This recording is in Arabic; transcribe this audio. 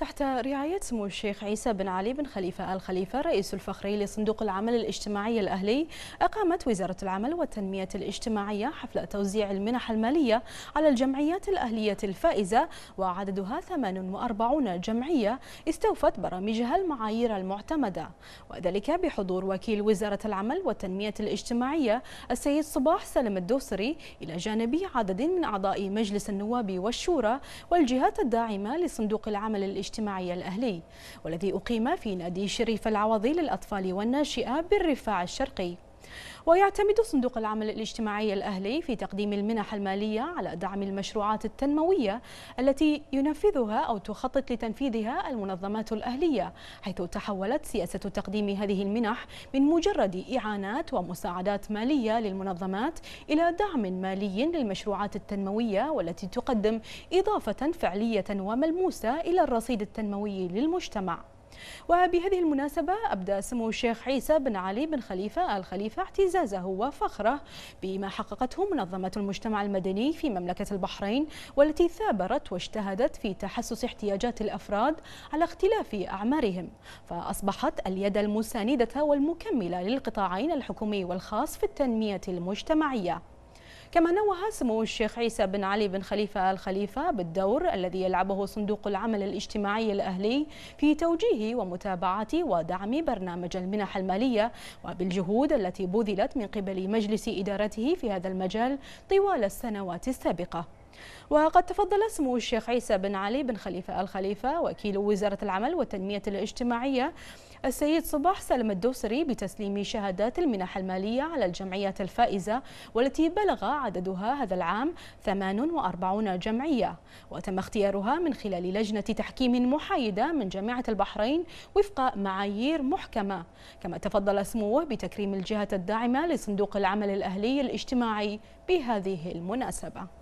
تحت رعاية سمو الشيخ عيسى بن علي بن خليفة الخليفة رئيس الفخري لصندوق العمل الاجتماعي الأهلي أقامت وزارة العمل والتنمية الاجتماعية حفل توزيع المنح المالية على الجمعيات الأهلية الفائزة وعددها 48 جمعية استوفت برامجها المعايير المعتمدة وذلك بحضور وكيل وزارة العمل والتنمية الاجتماعية السيد صباح سلم الدوسري إلى جانب عدد من أعضاء مجلس النواب والشورى والجهات الداعمة لصندوق العمل الاجتماعي الاجتماعي الأهلي والذي أقيم في نادي شريف العوضي للأطفال والناشئة بالرفاع الشرقي ويعتمد صندوق العمل الاجتماعي الأهلي في تقديم المنح المالية على دعم المشروعات التنموية التي ينفذها أو تخطط لتنفيذها المنظمات الأهلية حيث تحولت سياسة تقديم هذه المنح من مجرد إعانات ومساعدات مالية للمنظمات إلى دعم مالي للمشروعات التنموية والتي تقدم إضافة فعلية وملموسة إلى الرصيد التنموي للمجتمع وبهذه المناسبة أبدى سمو الشيخ عيسى بن علي بن خليفة آل خليفة اعتزازه وفخره بما حققته منظمة المجتمع المدني في مملكة البحرين والتي ثابرت واجتهدت في تحسس احتياجات الأفراد على اختلاف أعمارهم فأصبحت اليد المساندة والمكملة للقطاعين الحكومي والخاص في التنمية المجتمعية كما نوه سمو الشيخ عيسى بن علي بن خليفة الخليفة بالدور الذي يلعبه صندوق العمل الاجتماعي الأهلي في توجيه ومتابعة ودعم برنامج المنح المالية وبالجهود التي بذلت من قبل مجلس إدارته في هذا المجال طوال السنوات السابقة وقد تفضل سمو الشيخ عيسى بن علي بن خليفة الخليفة وكيل وزارة العمل والتنمية الاجتماعية السيد صباح سلم الدوسري بتسليم شهادات المنح المالية على الجمعيات الفائزة والتي بلغ عددها هذا العام 48 جمعية وتم اختيارها من خلال لجنة تحكيم محايدة من جامعة البحرين وفق معايير محكمة كما تفضل سموه بتكريم الجهة الداعمة لصندوق العمل الأهلي الاجتماعي بهذه المناسبة